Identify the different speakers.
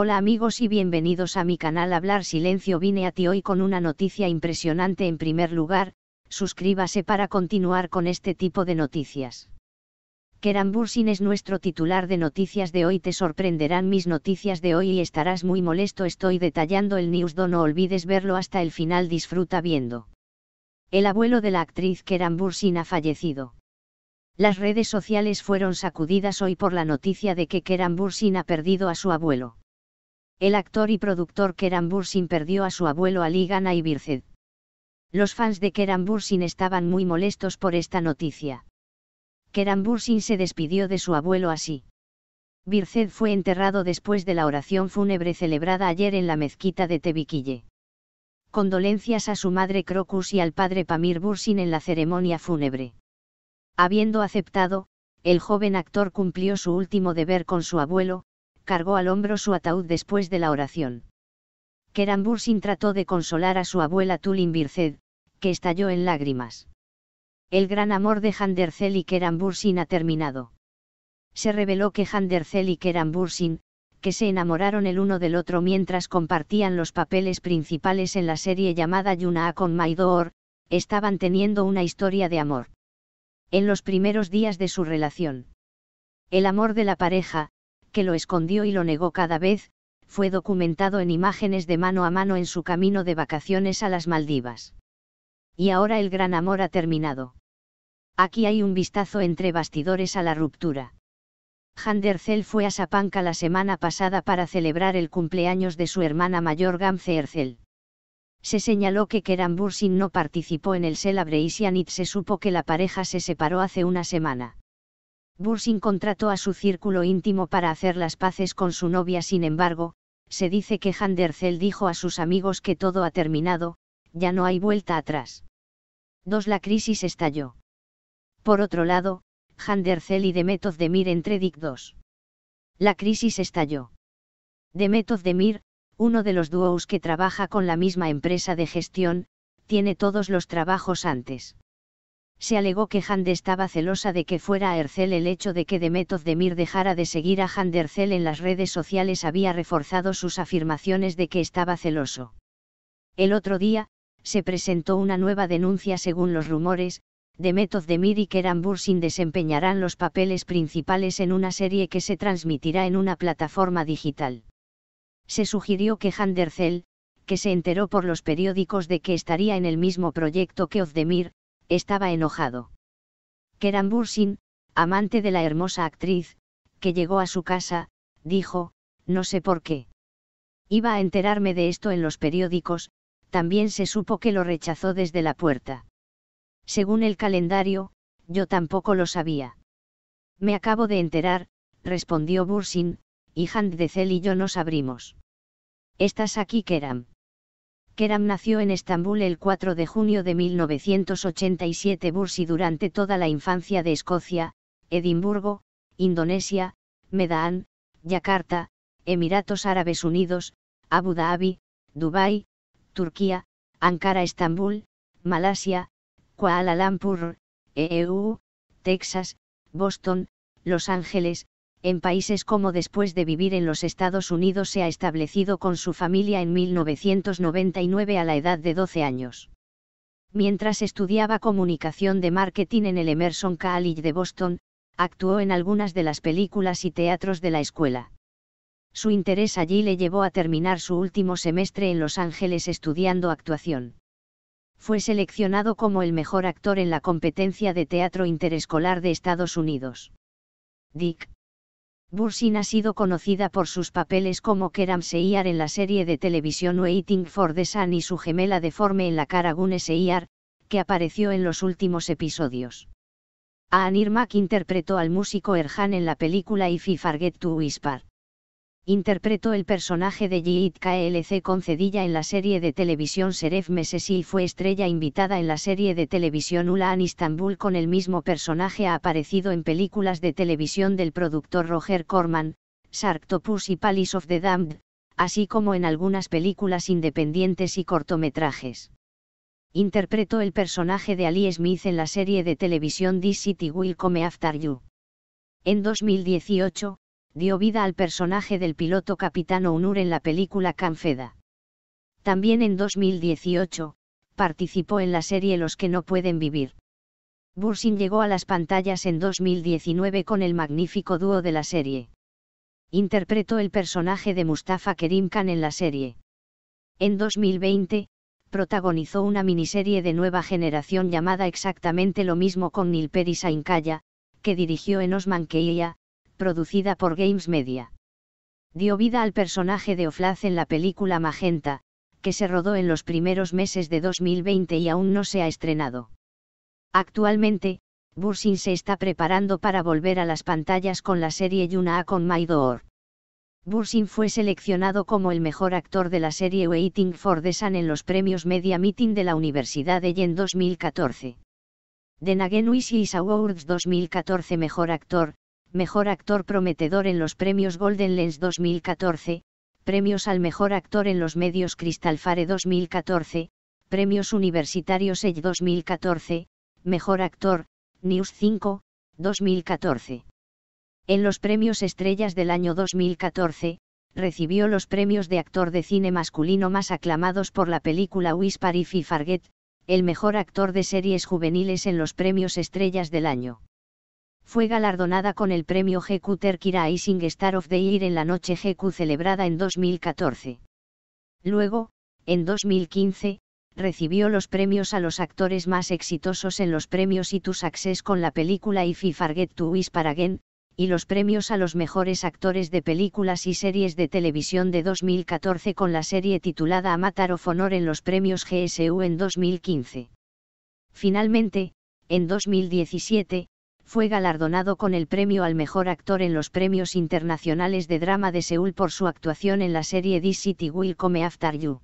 Speaker 1: Hola amigos y bienvenidos a mi canal Hablar Silencio vine a ti hoy con una noticia impresionante en primer lugar, suscríbase para continuar con este tipo de noticias. Keran es nuestro titular de noticias de hoy te sorprenderán mis noticias de hoy y estarás muy molesto estoy detallando el newsdo no olvides verlo hasta el final disfruta viendo. El abuelo de la actriz Keran ha fallecido. Las redes sociales fueron sacudidas hoy por la noticia de que Keran Bursin ha perdido a su abuelo el actor y productor Keran Bursin perdió a su abuelo Ali Gana y Birced. Los fans de Keran Bursin estaban muy molestos por esta noticia. Keran Bursin se despidió de su abuelo así. Birced fue enterrado después de la oración fúnebre celebrada ayer en la mezquita de Tebiquille. Condolencias a su madre Crocus y al padre Pamir Bursin en la ceremonia fúnebre. Habiendo aceptado, el joven actor cumplió su último deber con su abuelo, cargó al hombro su ataúd después de la oración. Kerambursin trató de consolar a su abuela Tulin Birced, que estalló en lágrimas. El gran amor de Handercel y Kerambursin ha terminado. Se reveló que Handercel y Kerambursin, que se enamoraron el uno del otro mientras compartían los papeles principales en la serie llamada Yuna con Maidoor, estaban teniendo una historia de amor. En los primeros días de su relación. El amor de la pareja, que lo escondió y lo negó cada vez, fue documentado en imágenes de mano a mano en su camino de vacaciones a las Maldivas. Y ahora el gran amor ha terminado. Aquí hay un vistazo entre bastidores a la ruptura. Handercel fue a Sapanca la semana pasada para celebrar el cumpleaños de su hermana mayor Gamze Se señaló que Keran Bursin no participó en el célebre Isianit se supo que la pareja se separó hace una semana. Bursin contrató a su círculo íntimo para hacer las paces con su novia, sin embargo, se dice que Handercel dijo a sus amigos que todo ha terminado, ya no hay vuelta atrás. 2. La crisis estalló. Por otro lado, Handercel y Demetov Demir 2. La crisis estalló. de Demir, uno de los duos que trabaja con la misma empresa de gestión, tiene todos los trabajos antes se alegó que Hand estaba celosa de que fuera a Ercel el hecho de que Demetoz Demir dejara de seguir a Hande Ercel en las redes sociales había reforzado sus afirmaciones de que estaba celoso. El otro día, se presentó una nueva denuncia según los rumores, Demetov Demir y Keran Bursin desempeñarán los papeles principales en una serie que se transmitirá en una plataforma digital. Se sugirió que Hande Ercel, que se enteró por los periódicos de que estaría en el mismo proyecto que Ozdemir, estaba enojado. Keram Bursin, amante de la hermosa actriz, que llegó a su casa, dijo, no sé por qué. Iba a enterarme de esto en los periódicos, también se supo que lo rechazó desde la puerta. Según el calendario, yo tampoco lo sabía. Me acabo de enterar, respondió Bursin, y Hand de Cel y yo nos abrimos. Estás aquí, Keram. Keram nació en Estambul el 4 de junio de 1987 Bursi durante toda la infancia de Escocia, Edimburgo, Indonesia, Medan, Yakarta, Emiratos Árabes Unidos, Abu Dhabi, Dubái, Turquía, Ankara Estambul, Malasia, Kuala Lumpur, EU, e Texas, Boston, Los Ángeles, en países como después de vivir en los Estados Unidos se ha establecido con su familia en 1999 a la edad de 12 años. Mientras estudiaba comunicación de marketing en el Emerson College de Boston, actuó en algunas de las películas y teatros de la escuela. Su interés allí le llevó a terminar su último semestre en Los Ángeles estudiando actuación. Fue seleccionado como el mejor actor en la competencia de teatro interescolar de Estados Unidos. Dick Bursin ha sido conocida por sus papeles como Keram Seyar en la serie de televisión Waiting for the Sun y su gemela deforme en la cara Gune Seyar, que apareció en los últimos episodios. Anir Mak interpretó al músico Erhan en la película If I Forget to Whisper interpretó el personaje de Yiit KLC con Cedilla en la serie de televisión Seref Mesesi y fue estrella invitada en la serie de televisión Ulan Istanbul con el mismo personaje ha aparecido en películas de televisión del productor Roger Corman, Sarktopus y Palace of the Damned, así como en algunas películas independientes y cortometrajes. Interpretó el personaje de Ali Smith en la serie de televisión This City Will Come After You. En 2018, dio vida al personaje del piloto Capitán Unur en la película Canfeda. También en 2018, participó en la serie Los que no pueden vivir. Bursin llegó a las pantallas en 2019 con el magnífico dúo de la serie. Interpretó el personaje de Mustafa Kerim en la serie. En 2020, protagonizó una miniserie de nueva generación llamada exactamente lo mismo con Nilperi Sainkaya, que dirigió en Osman Keia, producida por Games Media. Dio vida al personaje de Oflaz en la película Magenta, que se rodó en los primeros meses de 2020 y aún no se ha estrenado. Actualmente, Bursin se está preparando para volver a las pantallas con la serie Yuna A con My Door. Bursin fue seleccionado como el mejor actor de la serie Waiting for the Sun en los premios Media Meeting de la Universidad de Yen 2014. The Nagenuishi Awards 2014 Mejor Actor, Mejor Actor Prometedor en los Premios Golden Lens 2014, Premios al Mejor Actor en los Medios Cristalfare 2014, Premios Universitarios Edge 2014, Mejor Actor, News 5, 2014. En los Premios Estrellas del año 2014, recibió los premios de actor de cine masculino más aclamados por la película Whisper y Farget, el mejor actor de series juveniles en los premios Estrellas del año fue galardonada con el premio GQ Terkira Rising Star of the Year en la noche GQ celebrada en 2014. Luego, en 2015, recibió los premios a los actores más exitosos en los premios y 2 con la película If I Forget to Wish Para Again, y los premios a los mejores actores de películas y series de televisión de 2014 con la serie titulada Amatar of Honor en los premios GSU en 2015. Finalmente, en 2017, fue galardonado con el premio al mejor actor en los premios internacionales de drama de Seúl por su actuación en la serie This City Will Come After You.